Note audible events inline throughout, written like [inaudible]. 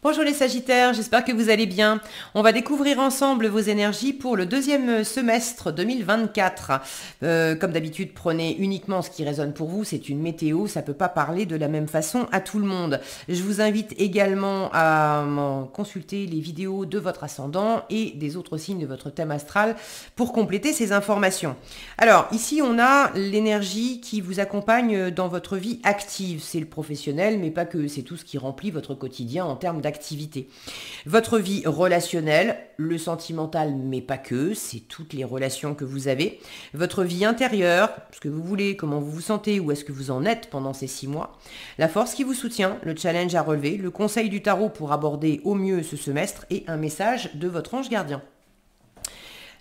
Bonjour les Sagittaires, j'espère que vous allez bien. On va découvrir ensemble vos énergies pour le deuxième semestre 2024. Euh, comme d'habitude, prenez uniquement ce qui résonne pour vous. C'est une météo, ça ne peut pas parler de la même façon à tout le monde. Je vous invite également à consulter les vidéos de votre ascendant et des autres signes de votre thème astral pour compléter ces informations. Alors ici, on a l'énergie qui vous accompagne dans votre vie active. C'est le professionnel, mais pas que. C'est tout ce qui remplit votre quotidien en termes d'activité activité. Votre vie relationnelle, le sentimental, mais pas que, c'est toutes les relations que vous avez. Votre vie intérieure, ce que vous voulez, comment vous vous sentez, où est-ce que vous en êtes pendant ces six mois. La force qui vous soutient, le challenge à relever, le conseil du tarot pour aborder au mieux ce semestre et un message de votre ange gardien.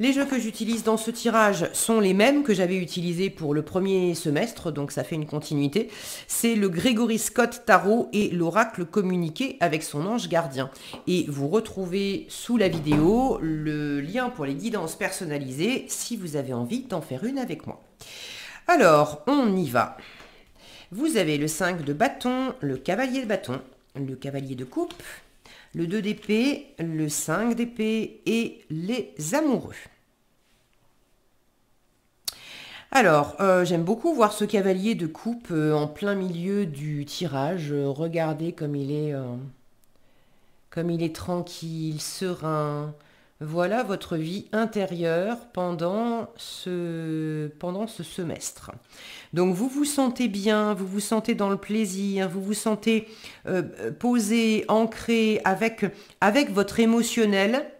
Les jeux que j'utilise dans ce tirage sont les mêmes que j'avais utilisés pour le premier semestre, donc ça fait une continuité. C'est le Grégory Scott Tarot et l'oracle communiqué avec son ange gardien. Et vous retrouvez sous la vidéo le lien pour les guidances personnalisées si vous avez envie d'en faire une avec moi. Alors, on y va. Vous avez le 5 de bâton, le cavalier de bâton, le cavalier de coupe, le 2 d'épée, le 5 d'épée et les amoureux. Alors, euh, j'aime beaucoup voir ce cavalier de coupe euh, en plein milieu du tirage. Euh, regardez comme il est, comme il est tranquille, serein. Voilà votre vie intérieure pendant ce, pendant ce semestre. Donc vous vous sentez bien, vous vous sentez dans le plaisir, vous vous sentez posé, ancré avec, avec votre émotionnel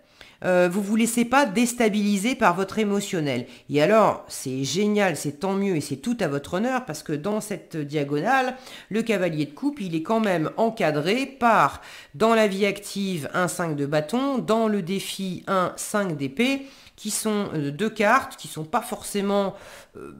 vous euh, vous vous laissez pas déstabiliser par votre émotionnel. Et alors, c'est génial, c'est tant mieux et c'est tout à votre honneur parce que dans cette diagonale, le cavalier de coupe, il est quand même encadré par, dans la vie active, un 5 de bâton, dans le défi, un 5 d'épée, qui sont euh, deux cartes qui sont pas forcément euh,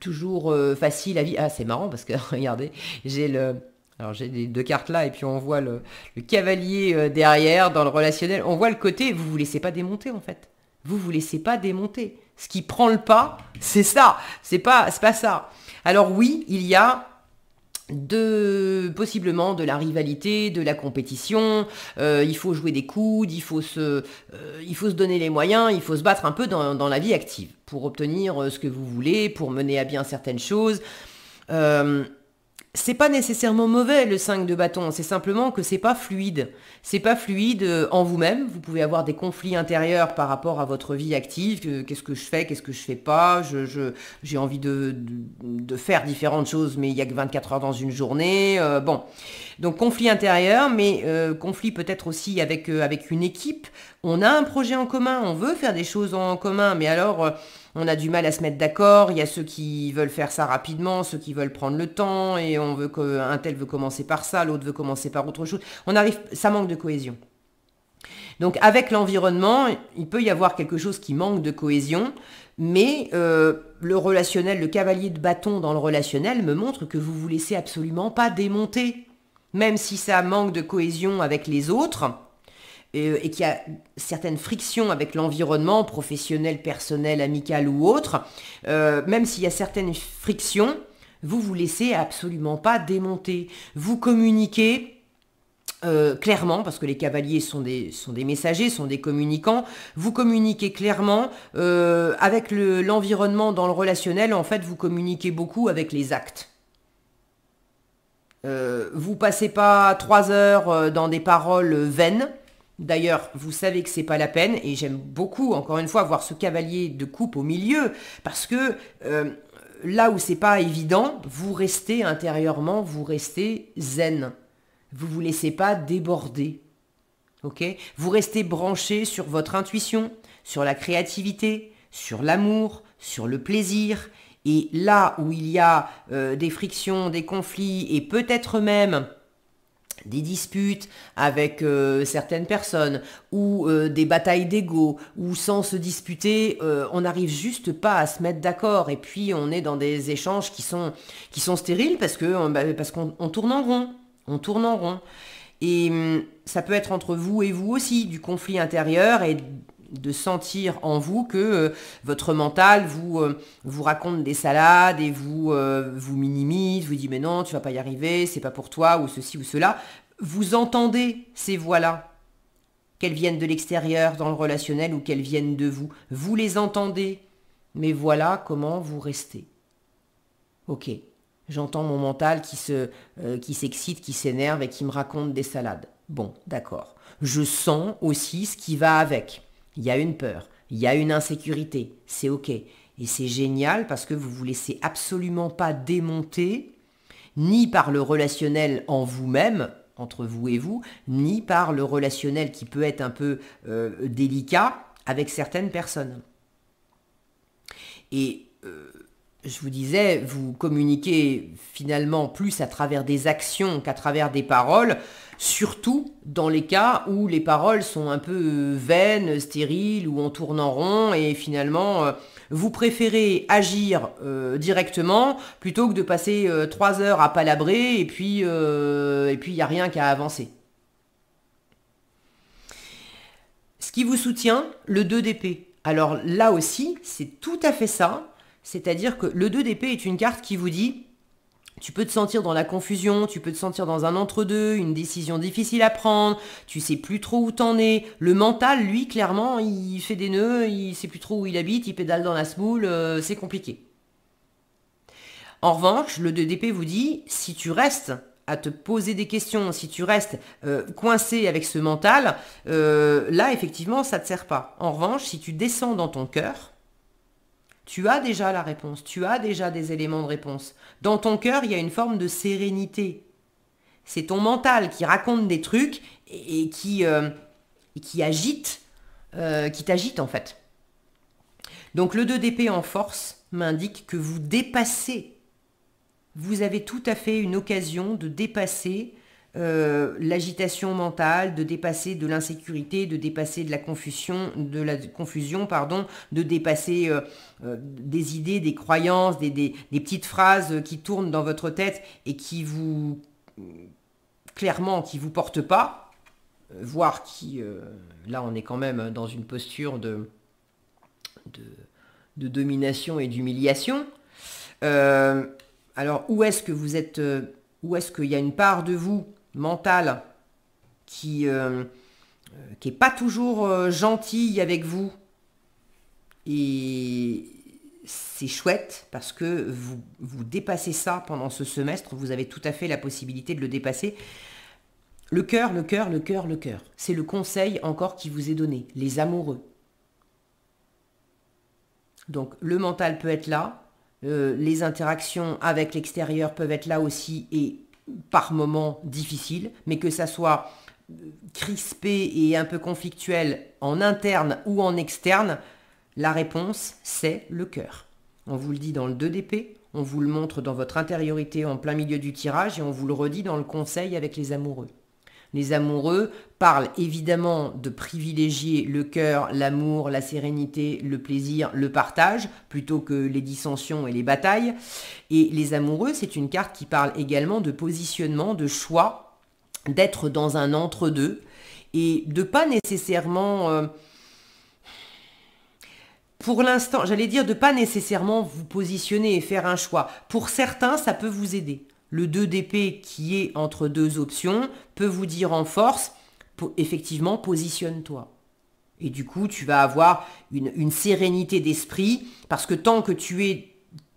toujours faciles à vivre. Ah, c'est marrant parce que, [laughs] regardez, j'ai le alors j'ai des deux cartes là et puis on voit le, cavalier euh, derrière dans le relationnel. On voit le côté, vous vous laissez pas démonter en fait. Vous vous laissez pas démonter. Ce qui prend le pas, c'est ça. C'est pas, pas ça. Alors oui, il y a de possiblement de la rivalité, de la compétition, euh, il faut jouer des coudes, il faut, se, euh, il faut se donner les moyens, il faut se battre un peu dans, la vie active pour obtenir ce que vous voulez, pour mener à bien certaines choses c'est pas nécessairement mauvais le 5 de bâton, c'est simplement que c'est pas fluide. C'est pas fluide euh, en vous-même, vous pouvez avoir des conflits intérieurs par rapport à votre vie active, qu'est-ce que je fais, qu'est-ce que je fais pas, j'ai je, j'ai envie de, de, faire différentes choses mais il y a que 24 heures dans une journée, euh, bon. Donc conflit intérieur mais euh, conflit peut-être aussi avec, avec une équipe, on a un projet en commun, on veut faire des choses en commun mais alors on a du mal à se mettre d'accord. Il y a ceux qui veulent faire ça rapidement, ceux qui veulent prendre le temps, et on veut qu'un tel veut commencer par ça, l'autre veut commencer par autre chose. On arrive, ça manque de cohésion. Donc avec l'environnement, il peut y avoir quelque chose qui manque de cohésion, mais euh, le relationnel, le cavalier de bâton dans le relationnel me montre que vous vous laissez absolument pas démonter. Même si ça manque de cohésion avec les autres, euh, et, qu'il qui a certaines frictions avec l'environnement, professionnel, personnel, amical ou autre, euh, même s'il y a certaines frictions, vous vous laissez absolument pas démonter. Vous communiquez euh, clairement, parce que les cavaliers sont des, sont des messagers, sont des communicants, vous communiquez clairement avec l'environnement dans le relationnel, en fait vous communiquez beaucoup avec les actes. Euh, vous passez pas trois heures dans des paroles vaines, D'ailleurs, vous savez que c'est pas la peine, et j'aime beaucoup, encore une fois, voir ce cavalier de coupe au milieu, parce que euh, là où c'est pas évident, vous restez intérieurement, vous restez zen. Vous vous laissez pas déborder. Ok Vous restez branché sur votre intuition, sur la créativité, sur l'amour, sur le plaisir. Et là où il y a euh, des frictions, des conflits, et peut-être même des disputes avec euh, certaines personnes ou euh, des batailles d'ego ou sans se disputer euh, on n'arrive juste pas à se mettre d'accord et puis on est dans des échanges qui sont qui sont stériles parce que bah, parce qu'on tourne en rond on tourne en rond et hum, ça peut être entre vous et vous aussi du conflit intérieur et de sentir en vous que euh, votre mental euh, vous, raconte des salades et vous, euh, vous minimise, vous dit mais non, tu vas pas y arriver, c'est pas pour toi, ou ceci ou cela. Vous entendez ces voix-là, qu'elles viennent de l'extérieur dans le relationnel ou qu'elles viennent de vous. Vous les entendez, mais voilà comment vous restez. Ok, j'entends mon mental qui se, qui s'excite, qui s'énerve et qui me raconte des salades. Bon, d'accord. Je sens aussi ce qui va avec. Il y a une peur, il y a une insécurité, c'est ok. Et c'est génial parce que vous ne vous laissez absolument pas démonter, ni par le relationnel en vous-même, entre vous et vous, ni par le relationnel qui peut être un peu euh, délicat avec certaines personnes. Et euh, je vous disais, vous communiquez finalement plus à travers des actions qu'à travers des paroles surtout dans les cas où les paroles sont un peu euh, vaines, stériles ou on tourne en rond et finalement euh, vous préférez agir euh, directement plutôt que de passer trois heures à palabrer et puis et puis il n'y a rien qu'à avancer. Ce qui vous soutient, le 2 d'épée. Alors là aussi, c'est tout à fait ça, c'est-à-dire que le 2 d'épée est une carte qui vous dit tu peux te sentir dans la confusion, tu peux te sentir dans un entre-deux, une décision difficile à prendre, tu sais plus trop où t'en es. Le mental, lui, clairement, il fait des nœuds, il sait plus trop où il habite, il pédale dans la smoule, euh, c'est compliqué. En revanche, le 2DP vous dit, si tu restes à te poser des questions, si tu restes euh, coincé avec ce mental, euh, là, effectivement, ça ne te sert pas. En revanche, si tu descends dans ton cœur, tu as déjà la réponse, tu as déjà des éléments de réponse. Dans ton cœur, il y a une forme de sérénité. C'est ton mental qui raconte des trucs et, qui, euh, qui agite, euh, qui t'agite en fait. Donc le 2 d'épée en force m'indique que vous dépassez. Vous avez tout à fait une occasion de dépasser euh, l'agitation mentale, de dépasser de l'insécurité, de dépasser de la confusion, de la confusion, pardon, de dépasser euh, euh, des idées, des croyances, des, petites phrases qui tournent dans votre tête et qui vous clairement qui vous portent pas, voire qui là on est quand même dans une posture de, de, de domination et d'humiliation. alors où est-ce que vous êtes, où est-ce qu'il y a une part de vous mental qui n'est euh, euh, pas toujours gentil euh, gentille avec vous. Et c'est chouette parce que vous, vous dépassez ça pendant ce semestre, vous avez tout à fait la possibilité de le dépasser. Le cœur, le cœur, le cœur, le cœur. C'est le conseil encore qui vous est donné, les amoureux. Donc le mental peut être là, les interactions avec l'extérieur peuvent être là aussi et par moments difficile, mais que ça soit euh, crispé et un peu conflictuel en interne ou en externe, la réponse, c'est le cœur. On vous le dit dans le 2DP, on vous le montre dans votre intériorité en plein milieu du tirage et on vous le redit dans le conseil avec les amoureux. Les amoureux parlent évidemment de privilégier le cœur, l'amour, la sérénité, le plaisir, le partage, plutôt que les dissensions et les batailles. Et les amoureux, c'est une carte qui parle également de positionnement, de choix, d'être dans un entre-deux, et de pas nécessairement... Euh, pour l'instant, j'allais dire de pas nécessairement vous positionner et faire un choix. Pour certains, ça peut vous aider. Le 2 d'épée qui est entre deux options peut vous dire en force, effectivement, positionne-toi. Et du coup, tu vas avoir une, sérénité d'esprit, parce que tant que tu es,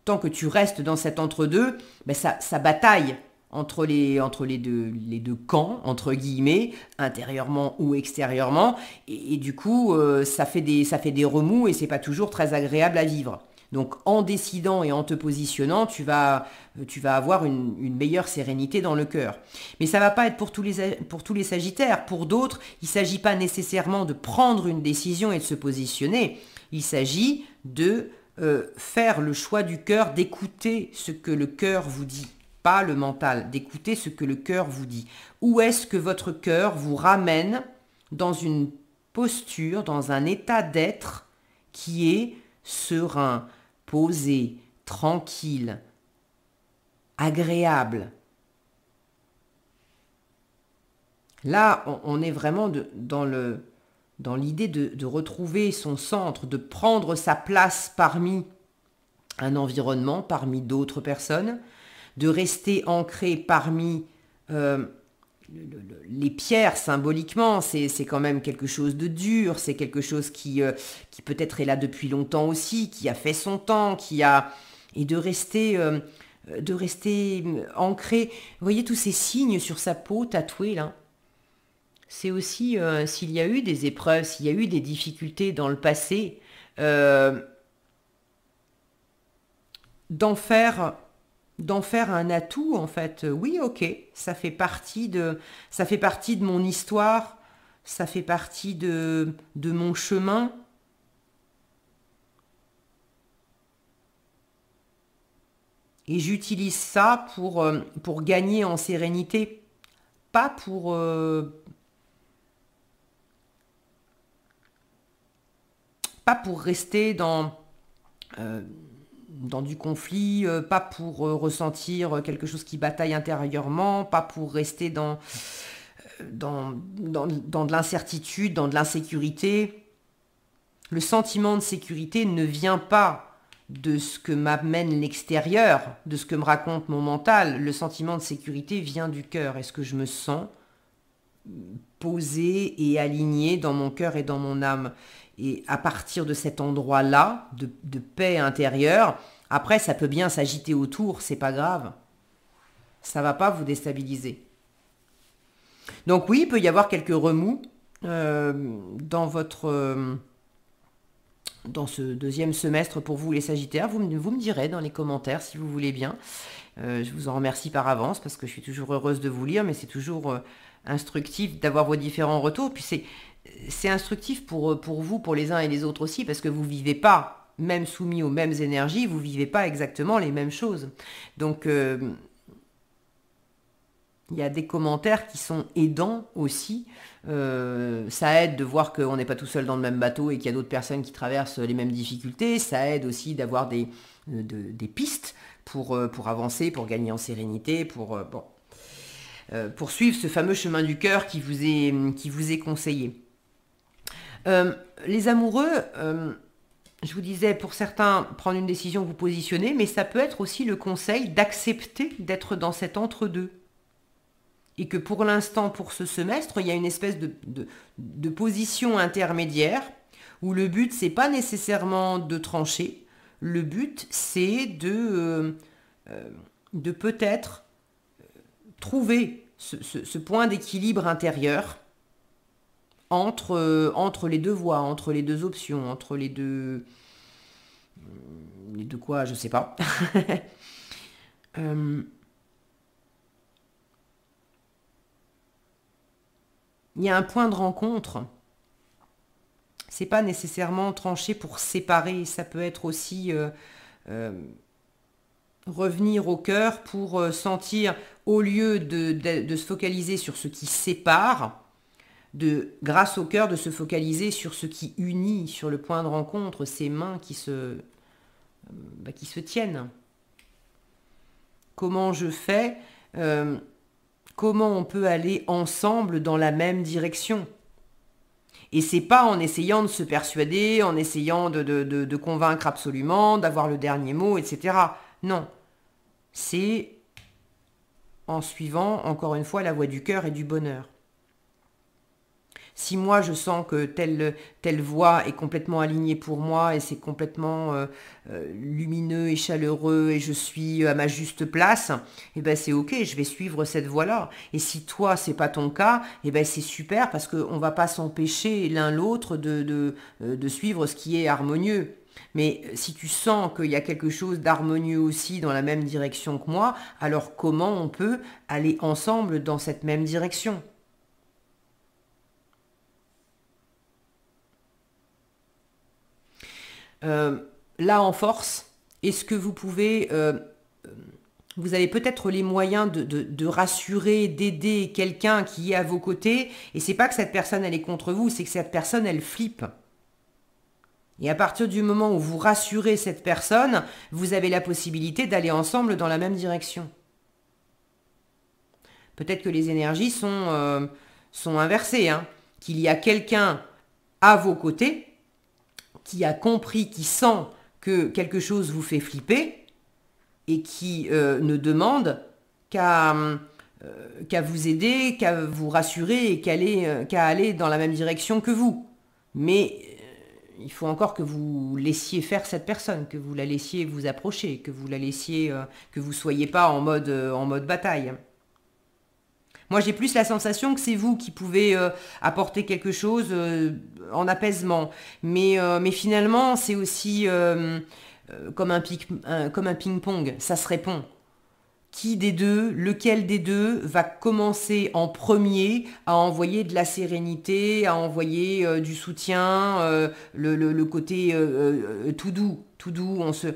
tant que tu restes dans cet entre-deux, ben ça, ça, bataille entre, les, entre les, deux, les deux camps, entre guillemets, intérieurement ou extérieurement, et, du coup, euh, ça, fait des, ça fait des remous et c'est pas toujours très agréable à vivre. Donc en décidant et en te positionnant, tu vas, euh, avoir une, meilleure sérénité dans le cœur. Mais ça ne va pas être pour tous les, pour tous les sagittaires. Pour d'autres, il ne s'agit pas nécessairement de prendre une décision et de se positionner. Il s'agit de euh, faire le choix du cœur, d'écouter ce que le cœur vous dit pas le mental, d'écouter ce que le cœur vous dit. Où est-ce que votre cœur vous ramène dans une posture, dans un état d'être qui est serein, posé, tranquille, agréable. Là, on, est vraiment dans le dans l'idée de, retrouver son centre, de prendre sa place parmi un environnement, parmi d'autres personnes, de rester ancré parmi euh, les pierres symboliquement, c'est quand même quelque chose de dur, c'est quelque chose qui, euh, qui peut-être est là depuis longtemps aussi, qui a fait son temps, qui a... et de rester... Euh, de rester euh, ancré. Vous voyez tous ces signes sur sa peau tatoués là C'est aussi s'il y a eu des épreuves, s'il y a eu des difficultés dans le passé, d'en faire d'en faire un atout en fait. Euh, oui, ok, ça fait partie de, ça fait partie de mon histoire, ça fait partie de, de mon chemin. Et j'utilise ça pour, euh, pour gagner en sérénité, pas pour... Euh, pas pour rester dans dans du conflit, euh, pas pour euh, ressentir euh, quelque chose qui bataille intérieurement, pas pour rester dans, dans, dans, de l'incertitude, dans de l'insécurité. Le sentiment de sécurité ne vient pas de ce que m'amène l'extérieur, de ce que me raconte mon mental. Le sentiment de sécurité vient du cœur. Est-ce que je me sens posé et aligné dans mon cœur et dans mon âme. Et à partir de cet endroit-là, de, paix intérieure, après, ça peut bien s'agiter autour, c'est pas grave. Ça va pas vous déstabiliser. Donc oui, il peut y avoir quelques remous euh, dans votre euh, dans ce deuxième semestre pour vous les Sagittaires. Vous, vous me direz dans les commentaires si vous voulez bien. Euh, je vous en remercie par avance parce que je suis toujours heureuse de vous lire, mais c'est toujours instructif d'avoir vos différents retours. Puis c'est instructif pour, pour vous, pour les uns et les autres aussi, parce que vous vivez pas même soumis aux mêmes énergies, vous vivez pas exactement les mêmes choses. Donc, euh, il y a des commentaires qui sont aidants aussi. Euh, ça aide de voir qu'on n'est pas tout seul dans le même bateau et qu'il y a d'autres personnes qui traversent les mêmes difficultés. Ça aide aussi d'avoir des, euh, des pistes pour, pour avancer, pour gagner en sérénité, pour... Bon, poursuivre ce fameux chemin du cœur qui vous est, qui vous est conseillé. les amoureux, je vous disais, pour certains, prendre une décision, vous positionner, mais ça peut être aussi le conseil d'accepter d'être dans cet entre-deux. Et que pour l'instant, pour ce semestre, il y a une espèce de, position intermédiaire où le but, c'est pas nécessairement de trancher. Le but, c'est de, euh, euh, peut-être euh, trouver ce point d'équilibre intérieur euh, entre, les deux voies, entre les deux options, entre les deux... Euh, les deux quoi, je sais pas. [laughs] Euh, il y a un point de rencontre. C'est pas nécessairement tranché pour séparer, ça peut être aussi revenir au cœur pour sentir, au lieu de, se focaliser sur ce qui sépare, de, grâce au cœur, de se focaliser sur ce qui unit, sur le point de rencontre, ces mains qui se, bah, qui se tiennent. Comment je fais euh, Comment on peut aller ensemble dans la même direction et c'est pas en essayant de se persuader, en essayant de, de convaincre absolument, d'avoir le dernier mot, etc. Non. C'est en suivant, encore une fois, la voie du cœur et du bonheur. Si moi je sens que telle, telle voie est complètement alignée pour moi et c'est complètement euh, euh, lumineux et chaleureux et je suis euh, à ma juste place, et eh ben c'est ok, je vais suivre cette voie-là. Et si toi c'est pas ton cas, et eh ben c'est super parce qu'on ne va pas s'empêcher l'un l'autre de, de suivre ce qui est harmonieux. Mais si tu sens qu'il y a quelque chose d'harmonieux aussi dans la même direction que moi, alors comment on peut aller ensemble dans cette même direction Euh, là en force, est-ce que vous pouvez... Euh, euh, vous avez peut-être les moyens de, rassurer, d'aider quelqu'un qui est à vos côtés, et c'est pas que cette personne elle est contre vous, c'est que cette personne elle flippe. Et à partir du moment où vous rassurez cette personne, vous avez la possibilité d'aller ensemble dans la même direction. Peut-être que les énergies sont, inversées, hein. qu'il y a quelqu'un à vos côtés qui a compris, qui sent que quelque chose vous fait flipper et qui euh, ne demande euh, qu'à vous aider, qu'à vous rassurer et qu'à aller, euh, dans la même direction que vous. Mais il faut encore que vous laissiez faire cette personne, que vous la laissiez vous approcher, que vous la laissiez, que vous soyez pas en mode, en mode bataille. Moi, j'ai plus la sensation que c'est vous qui pouvez euh, apporter quelque chose euh, en apaisement. Mais, euh, mais finalement, c'est aussi comme un, comme un ping-pong, ça se répond. Qui des deux, lequel des deux va commencer en premier à envoyer de la sérénité, à envoyer du soutien, le, côté tout doux, tout doux, on se,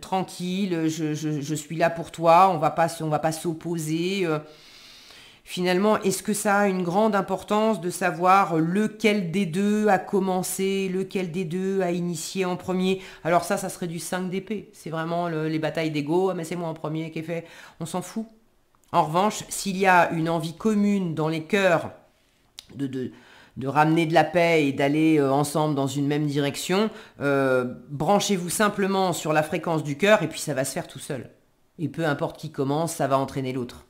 tranquille, je, suis là pour toi, on va pas, va pas s'opposer finalement, est-ce que ça a une grande importance de savoir lequel des deux a commencé, lequel des deux a initié en premier Alors ça, ça serait du 5 d'épée. C'est vraiment les batailles d'ego, ah, mais c'est moi en premier qui ai fait. On s'en fout. En revanche, s'il y a une envie commune dans les cœurs de, de, ramener de la paix et d'aller euh, ensemble dans une même direction, euh, branchez-vous simplement sur la fréquence du cœur et puis ça va se faire tout seul. Et peu importe qui commence, ça va entraîner l'autre.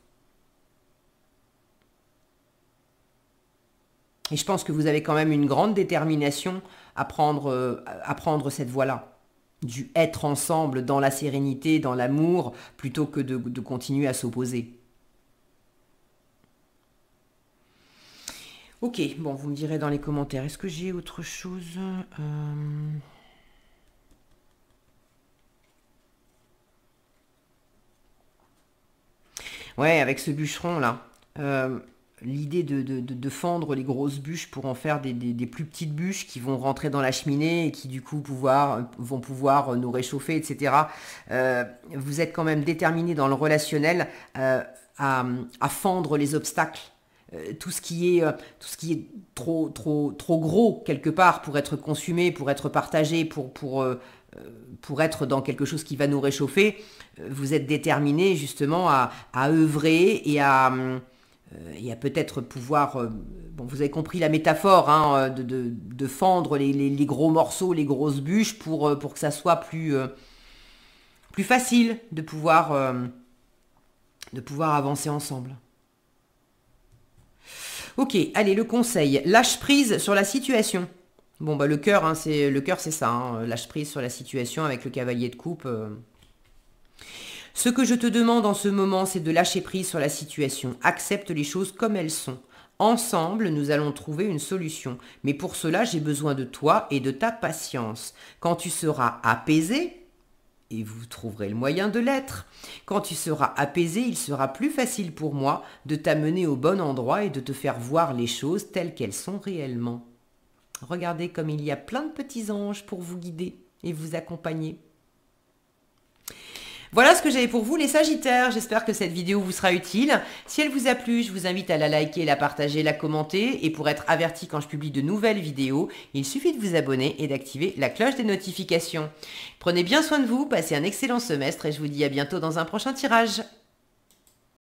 Et je pense que vous avez quand même une grande détermination à prendre, euh, à prendre cette voie-là du être ensemble dans la sérénité, dans l'amour, plutôt que de, continuer à s'opposer. Ok, bon, vous me direz dans les commentaires, est-ce que j'ai autre chose euh? Ouais, avec ce bûcheron là. Euh, l'idée de, de, fendre les grosses bûches pour en faire des, plus petites bûches qui vont rentrer dans la cheminée et qui du coup pouvoir, vont pouvoir nous réchauffer, etc. Euh, vous êtes quand même déterminé dans le relationnel euh, à, fendre les obstacles. Euh, tout ce qui est, tout ce qui est trop, trop, trop gros quelque part pour être consumé, pour être partagé, pour, pour, pour être dans quelque chose qui va nous réchauffer, vous êtes déterminé justement à, à œuvrer et à, hum, euh, il y a peut-être pouvoir, euh, bon, vous avez compris la métaphore, hein, euh, de, fendre les, gros morceaux, les grosses bûches pour, pour que ça soit plus, plus facile de pouvoir, de pouvoir avancer ensemble. Ok, allez, le conseil, lâche prise sur la situation. Bon, bah le cœur, hein, c'est le c'est ça, hein. lâche prise sur la situation avec le cavalier de coupe. Ce que je te demande en ce moment, c'est de lâcher prise sur la situation. Accepte les choses comme elles sont. Ensemble, nous allons trouver une solution. Mais pour cela, j'ai besoin de toi et de ta patience. Quand tu seras apaisé, et vous trouverez le moyen de l'être, quand tu seras apaisé, il sera plus facile pour moi de t'amener au bon endroit et de te faire voir les choses telles qu'elles sont réellement. Regardez comme il y a plein de petits anges pour vous guider et vous accompagner. Voilà ce que j'avais pour vous les Sagittaires. J'espère que cette vidéo vous sera utile. Si elle vous a plu, je vous invite à la liker, la partager, la commenter. Et pour être averti quand je publie de nouvelles vidéos, il suffit de vous abonner et d'activer la cloche des notifications. Prenez bien soin de vous, passez un excellent semestre et je vous dis à bientôt dans un prochain tirage.